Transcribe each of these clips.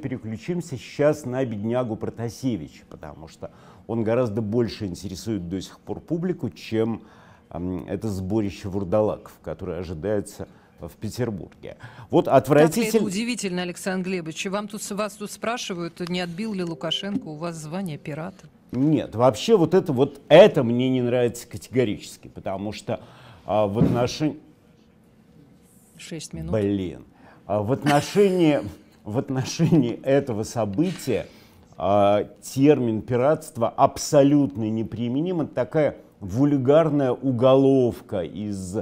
Переключимся сейчас на беднягу Протасевича, потому что он гораздо больше интересует до сих пор публику, чем это сборище вурдалаков, которое ожидается в Петербурге. Вот отвратительно. Это удивительно, Александр Глебович. Вам тут, вас тут спрашивают, не отбил ли Лукашенко у вас звание пирата? Нет, вообще вот это, вот это мне не нравится категорически, потому что а, в отношении... Шесть минут. Блин. А, в отношении в отношении этого события а, термин пиратства абсолютно неприменим. Это такая вульгарная уголовка из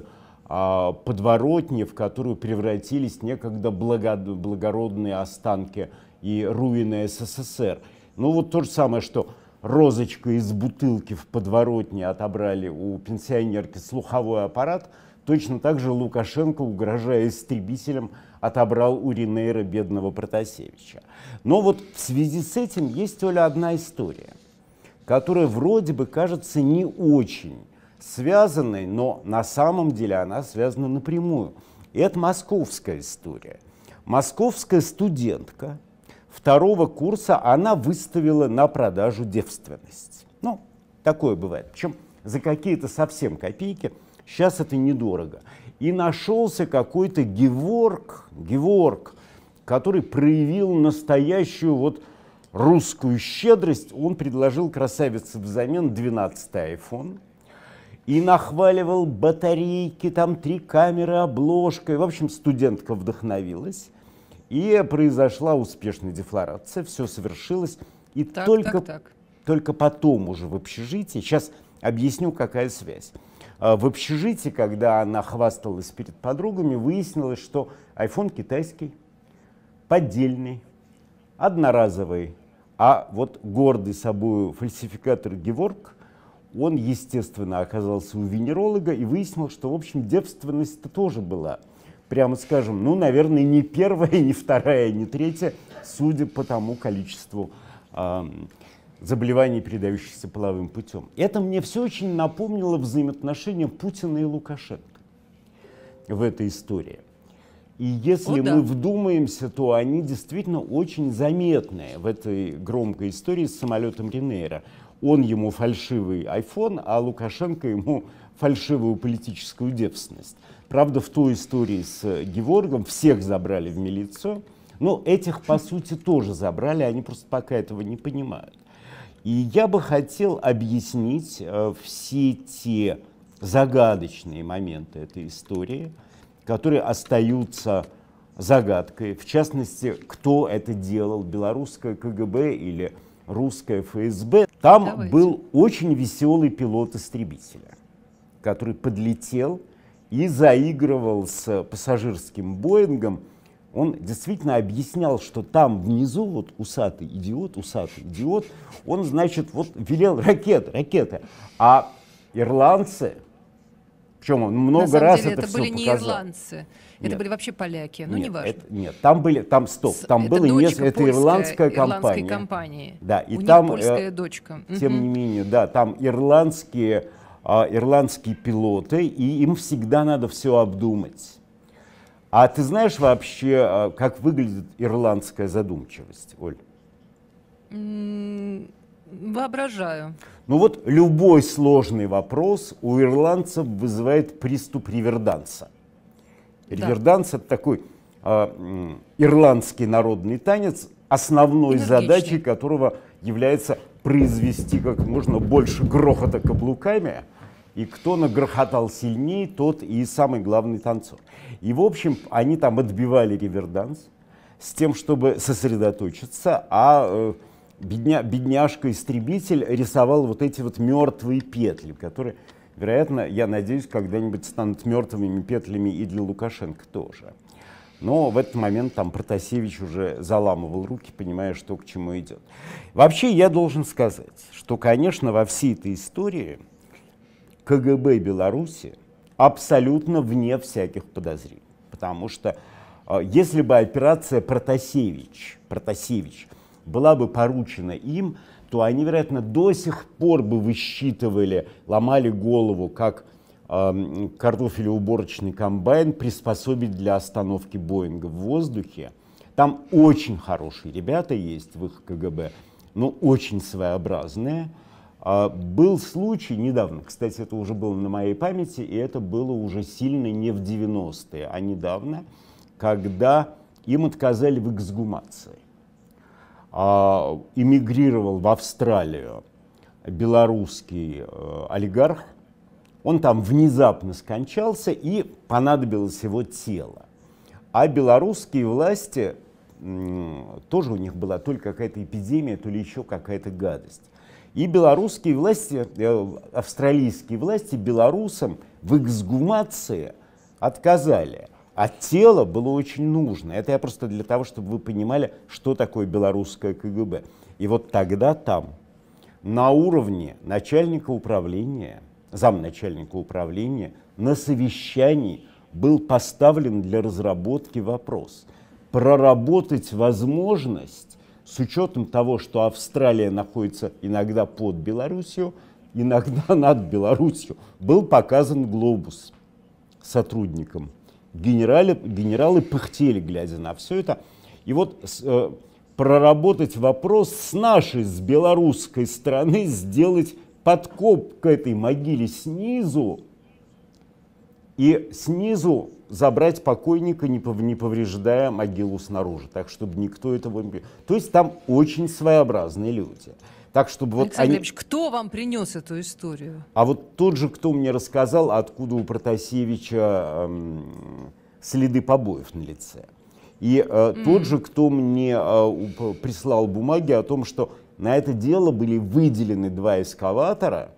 а, подворотни, в которую превратились некогда благородные останки и руины СССР. Ну вот то же самое, что розочка из бутылки в подворотне отобрали у пенсионерки слуховой аппарат – Точно так же Лукашенко, угрожая истребителям, отобрал у Ринейра бедного Протасевича. Но вот в связи с этим есть, Оля, одна история, которая вроде бы кажется не очень связанной, но на самом деле она связана напрямую. И это московская история. Московская студентка второго курса, она выставила на продажу девственность. Ну, такое бывает. Причем за какие-то совсем копейки – Сейчас это недорого. И нашелся какой-то Геворг, Геворг, который проявил настоящую вот русскую щедрость. Он предложил красавице взамен 12 iPhone и нахваливал батарейки, там три камеры, обложка. И, в общем, студентка вдохновилась. И произошла успешная дефлорация, все совершилось. И так, только, так, так. только потом уже в общежитии, сейчас объясню, какая связь. А, в общежитии, когда она хвасталась перед подругами, выяснилось, что iPhone китайский, поддельный, одноразовый, а вот гордый собой фальсификатор Геворг, он, естественно, оказался у венеролога и выяснил, что, в общем, девственность-то тоже была. Прямо скажем, ну, наверное, не первая, не вторая, не третья, судя по тому количеству э, заболеваний, передающихся половым путем. Это мне все очень напомнило взаимоотношения Путина и Лукашенко в этой истории. И если О, да. мы вдумаемся, то они действительно очень заметные в этой громкой истории с самолетом Ренейра. Он ему фальшивый iPhone, а Лукашенко ему фальшивую политическую девственность. Правда, в той истории с э, Геворгом всех забрали в милицию, но этих, по сути, тоже забрали, они просто пока этого не понимают. И я бы хотел объяснить э, все те загадочные моменты этой истории, которые остаются загадкой, в частности, кто это делал, белорусское КГБ или русское ФСБ. Там Давайте. был очень веселый пилот истребителя, который подлетел и заигрывал с пассажирским Боингом – он действительно объяснял, что там внизу вот усатый идиот, усатый идиот, он, значит, вот велел ракет, ракеты. А ирландцы, причем он много На раз деле, это, это были не ирландцы, нет. это были вообще поляки, ну нет, неважно. нет, там были, там стоп, там это было несколько, это ирландская компания. компании. Да, и У там э, польская э, дочка. Тем не менее, да, там ирландские, э, ирландские пилоты, и им всегда надо все обдумать а ты знаешь вообще, а, как выглядит ирландская задумчивость, Оль? Воображаю. Ну вот любой сложный вопрос у ирландцев вызывает приступ реверданса. Реверданс да. это такой э, ирландский народный танец, основной задачей которого является произвести как можно больше грохота каблуками – и кто нагрохотал сильнее, тот и самый главный танцор. И, в общем, они там отбивали реверданс с тем, чтобы сосредоточиться, а э, бедня, бедняжка-истребитель рисовал вот эти вот мертвые петли, которые, вероятно, я надеюсь, когда-нибудь станут мертвыми петлями и для Лукашенко тоже. Но в этот момент там Протасевич уже заламывал руки, понимая, что к чему идет. Вообще я должен сказать, что, конечно, во всей этой истории КГБ Беларуси абсолютно вне всяких подозрений. Потому что а, если бы операция Протасевич, Протасевич была бы поручена им, то они, вероятно, до сих пор бы высчитывали, ломали голову, как э, картофелеуборочный комбайн приспособить для остановки Боинга в воздухе. Там очень хорошие ребята есть в их КГБ, но очень своеобразные. А, был случай недавно, кстати, это уже было на моей памяти, и это было уже сильно не в 90-е, а недавно, когда им отказали в эксгумации. А, эмигрировал в Австралию белорусский э, олигарх, он там внезапно скончался, и понадобилось его тело. А белорусские власти, тоже у них была только какая-то эпидемия, то ли еще какая-то гадость и белорусские власти, э, австралийские власти белорусам в эксгумации отказали. А тело было очень нужно. Это я просто для того, чтобы вы понимали, что такое белорусское КГБ. И вот тогда там, на уровне начальника управления, замначальника управления, на совещании был поставлен для разработки вопрос. Проработать возможность с учетом того, что Австралия находится иногда под Белоруссию, иногда над Белоруссию, был показан глобус сотрудникам. Генерали, генералы пыхтели, глядя на все это. И вот э, проработать вопрос с нашей, с белорусской стороны, сделать подкоп к этой могиле снизу, и снизу забрать покойника, не повреждая могилу снаружи, так чтобы никто этого не... То есть там очень своеобразные люди. Так, чтобы вот Александр они... Ильич, кто вам принес эту историю? А вот тот же, кто мне рассказал, откуда у Протасевича эм, следы побоев на лице. И э, mm. тот же, кто мне э, прислал бумаги о том, что на это дело были выделены два эскаватора –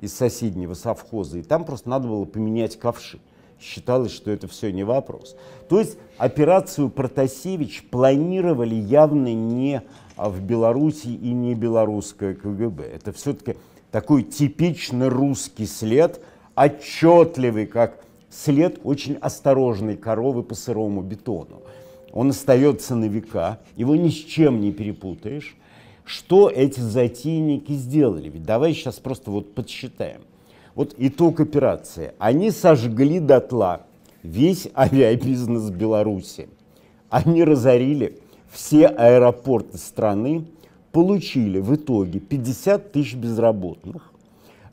из соседнего совхоза, и там просто надо было поменять ковши. Считалось, что это все не вопрос. То есть операцию Протасевич планировали явно не а, в Беларуси и не белорусское КГБ. Это все-таки такой типично русский след, отчетливый, как след очень осторожной коровы по сырому бетону. Он остается на века, его ни с чем не перепутаешь. Что эти затейники сделали? Ведь давай сейчас просто вот подсчитаем. Вот итог операции. Они сожгли дотла весь авиабизнес Беларуси. Они разорили все аэропорты страны, получили в итоге 50 тысяч безработных.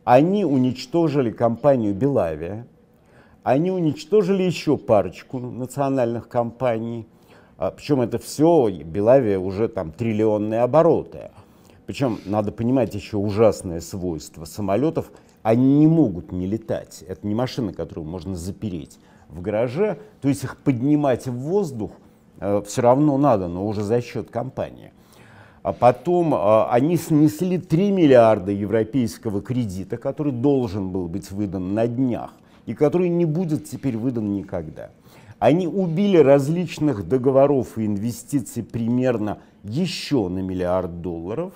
Они уничтожили компанию «Белавия», они уничтожили еще парочку национальных компаний – а Причем это все, Белавия уже там триллионные обороты. Причем надо понимать еще ужасное свойство самолетов. Они не могут не летать. Это не машины, которую можно запереть в гараже. То есть их поднимать в воздух э, все равно надо, но уже за счет компании. А потом э, они снесли 3 миллиарда европейского кредита, который должен был быть выдан на днях и который не будет теперь выдан никогда. Они убили различных договоров и инвестиций примерно еще на миллиард долларов.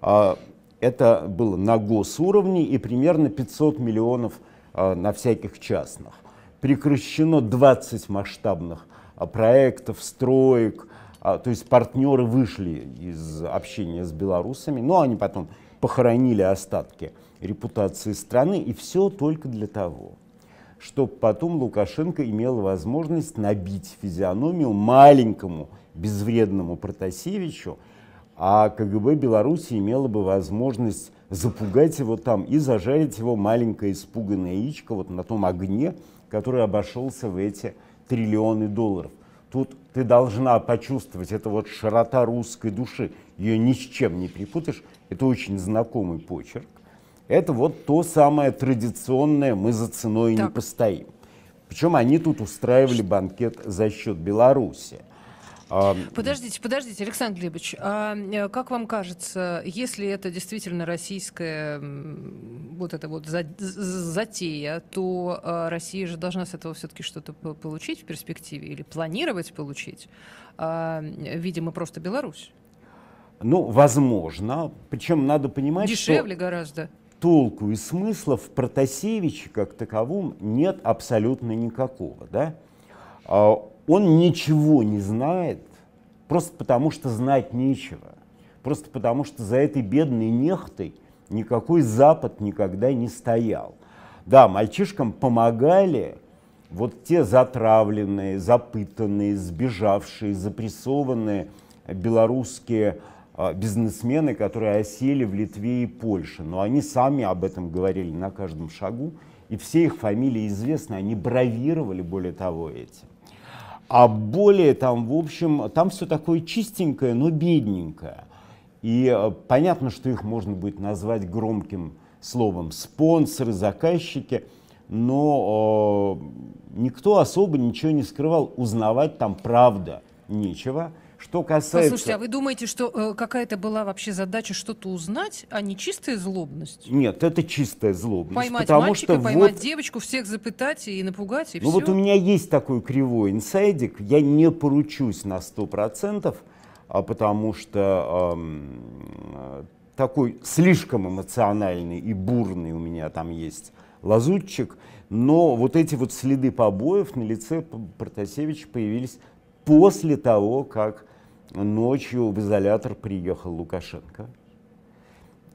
А, это было на госуровне и примерно 500 миллионов а, на всяких частных. Прекращено 20 масштабных а, проектов, строек, то есть партнеры вышли из общения с белорусами, но они потом похоронили остатки репутации страны, и все только для того, чтобы потом Лукашенко имел возможность набить физиономию маленькому безвредному Протасевичу, а КГБ Беларуси имело бы возможность запугать его там и зажарить его маленькое испуганное яичко вот на том огне, который обошелся в эти триллионы долларов. Тут ты должна почувствовать, это вот широта русской души, ее ни с чем не припутаешь, это очень знакомый почерк. Это вот то самое традиционное «мы за ценой так. не постоим». Причем они тут устраивали банкет за счет Беларуси. А, подождите, подождите, Александр Глебович, а э, как вам кажется, если это действительно российская вот эта вот затея, то а, Россия же должна с этого все-таки что-то получить в перспективе или планировать получить, а, видимо, просто Беларусь? Ну, возможно. Причем надо понимать, Дешевле что... Дешевле гораздо толку и смысла в Протасевиче как таковом нет абсолютно никакого. Да? А, он ничего не знает, просто потому что знать нечего, просто потому что за этой бедной нехтой никакой Запад никогда не стоял. Да, мальчишкам помогали вот те затравленные, запытанные, сбежавшие, запрессованные белорусские а, бизнесмены, которые осели в Литве и Польше. Но они сами об этом говорили на каждом шагу, и все их фамилии известны, они бравировали, более того, эти, А более там, в общем, там все такое чистенькое, но бедненькое. И э, понятно, что их можно будет назвать громким словом спонсоры, заказчики, но э, никто особо ничего не скрывал, узнавать там правда нечего – что касается... Послушайте, а вы думаете, что э, какая-то была вообще задача что-то узнать, а не чистая злобность? Нет, это чистая злобность. Поймать потому мальчика, что поймать вот... девочку, всех запытать и напугать, и ну, все. вот у меня есть такой кривой инсайдик, я не поручусь на 100%, а потому что э, такой слишком эмоциональный и бурный у меня там есть лазутчик, но вот эти вот следы побоев на лице Протасевича появились после того, как ночью в изолятор приехал Лукашенко.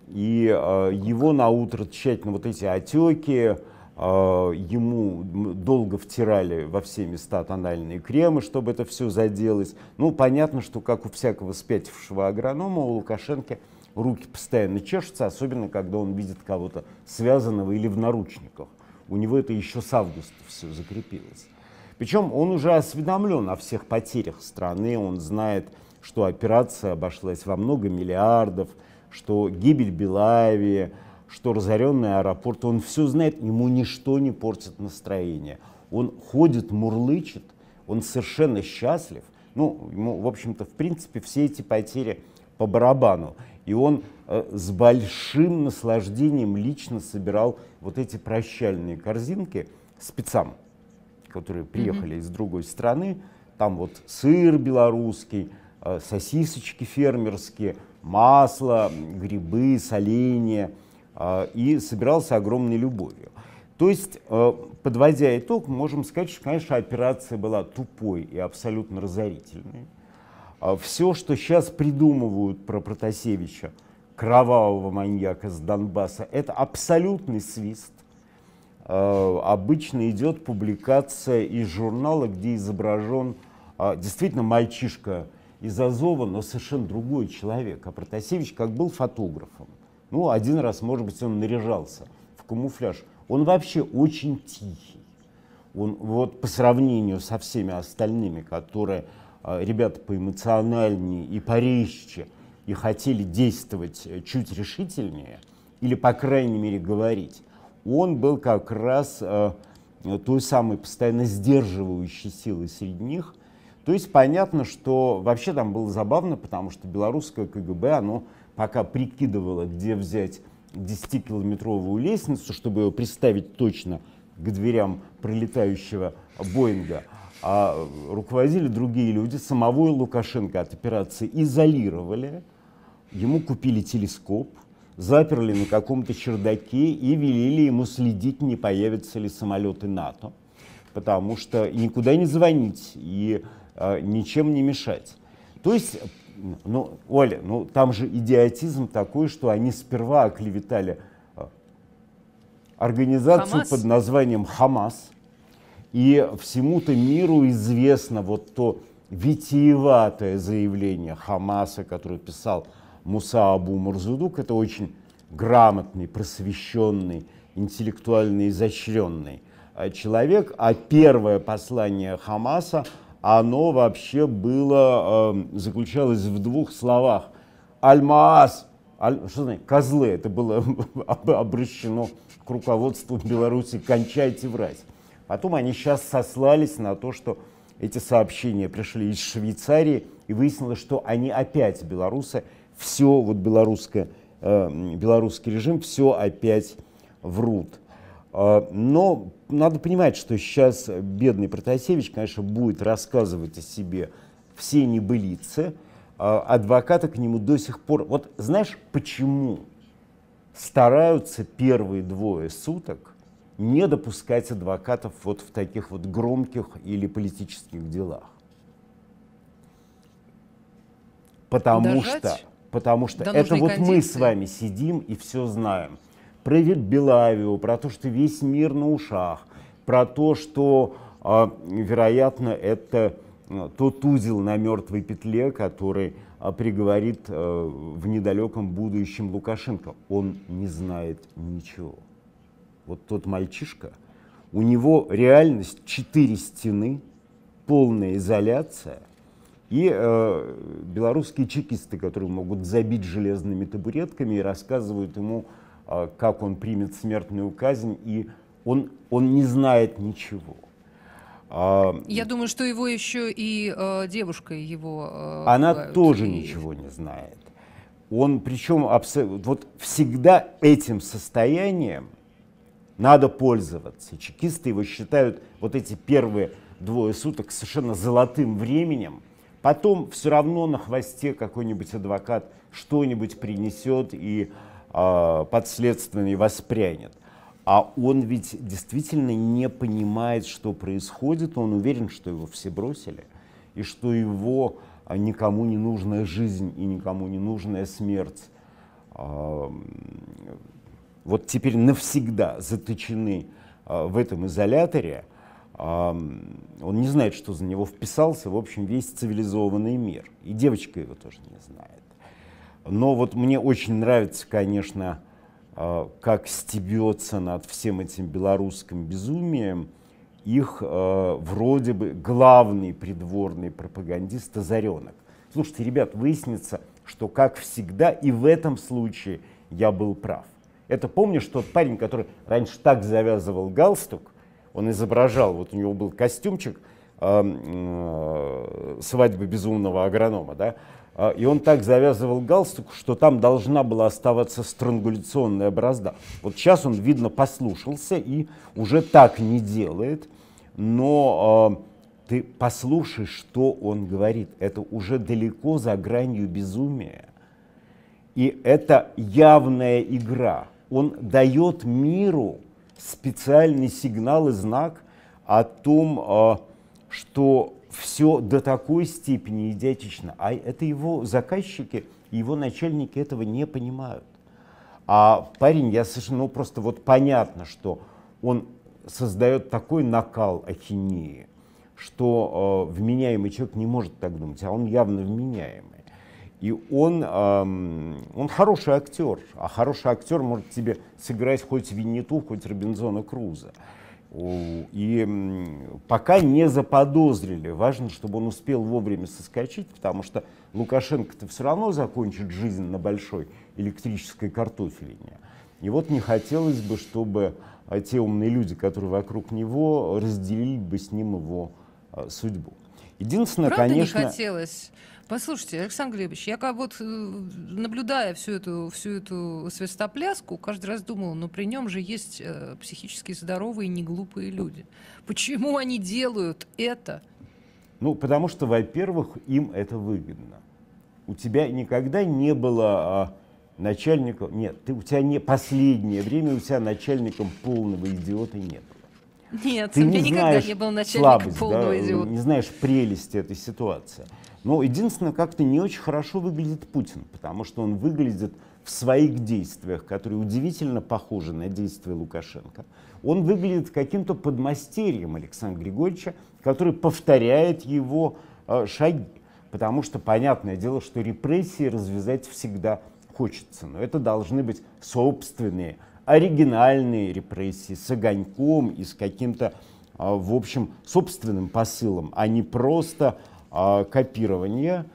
И э, его на утро тщательно вот эти отеки, э, ему долго втирали во все места тональные кремы, чтобы это все заделось. Ну, понятно, что как у всякого спятившего агронома, у Лукашенко руки постоянно чешутся, особенно когда он видит кого-то связанного или в наручниках. У него это еще с августа все закрепилось. Причем он уже осведомлен о всех потерях страны, он знает, что операция обошлась во много миллиардов, что гибель Белави, что разоренный аэропорт, он все знает, ему ничто не портит настроение. Он ходит, мурлычет, он совершенно счастлив. Ну, ему, в общем-то, в принципе, все эти потери по барабану. И он э, с большим наслаждением лично собирал вот эти прощальные корзинки спецам которые приехали mm-hmm. из другой страны. Там вот сыр белорусский, э, сосисочки фермерские, масло, грибы, соленья. Э, и собирался огромной любовью. То есть, э, подводя итог, можем сказать, что, конечно, операция была тупой и абсолютно разорительной. А Все, что сейчас придумывают про Протасевича, кровавого маньяка с Донбасса, это абсолютный свист. Э, обычно идет публикация из журнала, где изображен э, действительно мальчишка из Азова, но совершенно другой человек. А Протасевич как был фотографом. Ну, один раз, может быть, он наряжался в камуфляж. Он вообще очень тихий. Он вот по сравнению со всеми остальными, которые э, ребята поэмоциональнее и порезче, и хотели действовать чуть решительнее, или, по крайней мере, говорить, он был как раз э, той самой постоянно сдерживающей силой среди них. То есть понятно, что вообще там было забавно, потому что белорусское КГБ, оно пока прикидывало, где взять 10-километровую лестницу, чтобы ее приставить точно к дверям пролетающего Боинга, а руководили другие люди, самого Лукашенко от операции изолировали, ему купили телескоп – заперли на каком-то чердаке и велели ему следить, не появятся ли самолеты НАТО, потому что никуда не звонить и э, ничем не мешать. То есть, ну, Оля, ну там же идиотизм такой, что они сперва оклеветали э, организацию Хамас? под названием Хамас, и всему-то миру известно вот то витиеватое заявление Хамаса, которое писал Муса Абу Марзудук, это очень грамотный, просвещенный, интеллектуально изощренный э, человек, а первое послание Хамаса, оно вообще было, эм, заключалось в двух словах. Аль-Маас, аль, что значит, козлы, это было обращено к руководству Беларуси, кончайте врать. Потом они сейчас сослались на то, что эти сообщения пришли из Швейцарии, и выяснилось, что они опять, белорусы, все, вот белорусское, э, белорусский режим, все опять врут. Э, но надо понимать, что сейчас бедный Протасевич, конечно, будет рассказывать о себе все небылицы. Э, Адвокаты к нему до сих пор... Вот знаешь, почему стараются первые двое суток не допускать адвокатов вот в таких вот громких или политических делах? Потому Дожать? что... Потому что да это вот кондиции. мы с вами сидим и все знаем. Про Белавию, про то, что весь мир на ушах, про то, что, а, вероятно, это а, тот узел на мертвой петле, который а, приговорит в недалеком будущем Лукашенко. Он не знает ничего. Вот тот мальчишка, у него реальность четыре стены, полная изоляция – и э, белорусские чекисты, которые могут забить железными табуретками и рассказывают ему, э, как он примет смертную казнь, и он, он не знает ничего. А, Я думаю, что его еще и э, девушка его. Э, она бывают, тоже и... ничего не знает. Он, причем, абсолютно, вот всегда этим состоянием надо пользоваться. Чекисты его считают вот эти первые двое суток совершенно золотым временем, Потом все равно на хвосте какой-нибудь адвокат что-нибудь принесет и э, подследственный воспрянет. А он ведь действительно не понимает, что происходит, он уверен, что его все бросили, и что его а, никому не нужная жизнь и никому не нужная смерть э, вот теперь навсегда заточены э, в этом изоляторе – он не знает, что за него вписался, в общем, весь цивилизованный мир. И девочка его тоже не знает. Но вот мне очень нравится, конечно, а, как стебется над всем этим белорусским безумием их а, вроде бы главный придворный пропагандист Озаренок. Слушайте, ребят, выяснится, что, как всегда, и в этом случае я был прав. Это помнишь тот парень, который раньше так завязывал галстук, он изображал, вот у него был костюмчик эм, э, свадьбы безумного агронома, да, э, и он так завязывал галстук, что там должна была оставаться странгуляционная бразда. Вот сейчас он, видно, послушался и уже так не делает, но э, ты послушай, что он говорит. Это уже далеко за гранью безумия. И это явная игра. Он дает миру специальный сигнал и знак о том, а, что все до такой степени идиотично. А это его заказчики, его начальники этого не понимают. А парень, я совершенно, ну просто вот понятно, что он создает такой накал ахинеи, что э, вменяемый человек не может так думать, а он явно вменяемый. И он, эм, он хороший актер, а хороший актер может тебе сыграть хоть Винниту, хоть Робинзона Круза. И пока не заподозрили, важно, чтобы он успел вовремя соскочить, потому что Лукашенко-то все равно закончит жизнь на большой электрической картофелине. И вот не хотелось бы, чтобы а, те умные люди, которые вокруг него, разделили бы с ним его а, судьбу. Единственное, Правда, конечно... не хотелось? Послушайте, Александр Глебович, я как вот э, наблюдая всю эту, всю эту свистопляску, каждый раз думала, но «Ну, при нем же есть э, психически здоровые, неглупые люди. Почему они делают это? Ну, потому что, во-первых, им это выгодно. У тебя никогда не было а, начальника, нет, ты, у тебя не последнее время у тебя начальником полного идиота не было. Нет, ты не знаешь никогда не был начальником слабость, полного да, идиота. Не знаешь прелести этой ситуации. Но ну, единственное, как-то не очень хорошо выглядит Путин, потому что он выглядит в своих действиях, которые удивительно похожи на действия Лукашенко. Он выглядит каким-то подмастерьем Александра Григорьевича, который повторяет его э, шаги. Потому что понятное дело, что репрессии развязать всегда хочется, но это должны быть собственные оригинальные репрессии с огоньком и с каким-то, а, в общем, собственным посылом, а не просто а, копирование.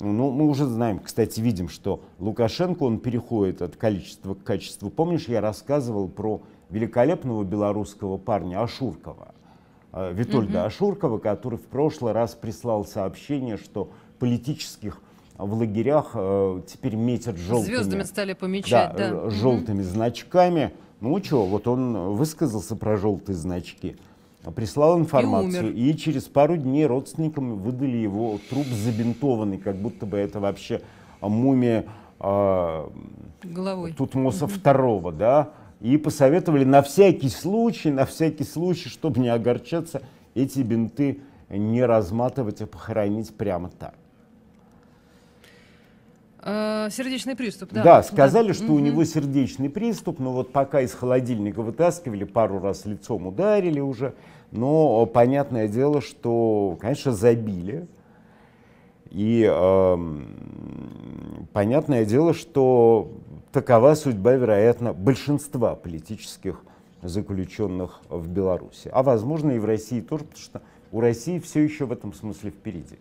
Ну, мы уже знаем, кстати, видим, что Лукашенко, он переходит от количества к качеству. Помнишь, я рассказывал про великолепного белорусского парня Ашуркова, а, Витольда mm Ашуркова, который в прошлый раз прислал сообщение, что политических в лагерях э, теперь метят желтыми. Звездами стали помечать, да. да. Э, желтыми угу. значками. Ну что, вот он высказался про желтые значки, прислал информацию, и, умер. и через пару дней родственникам выдали его труп забинтованный, как будто бы это вообще мумия э, Головой. Тутмоса угу. второго, да, и посоветовали на всякий случай, на всякий случай, чтобы не огорчаться, эти бинты не разматывать, а похоронить прямо так. Э, сердечный приступ, да. Да, сказали, да. что угу. у него сердечный приступ, но вот пока из холодильника вытаскивали, пару раз лицом ударили уже, но э, понятное дело, что, конечно, забили. И э, понятное дело, что такова судьба, вероятно, большинства политических заключенных в Беларуси. А возможно и в России тоже, потому что у России все еще в этом смысле впереди.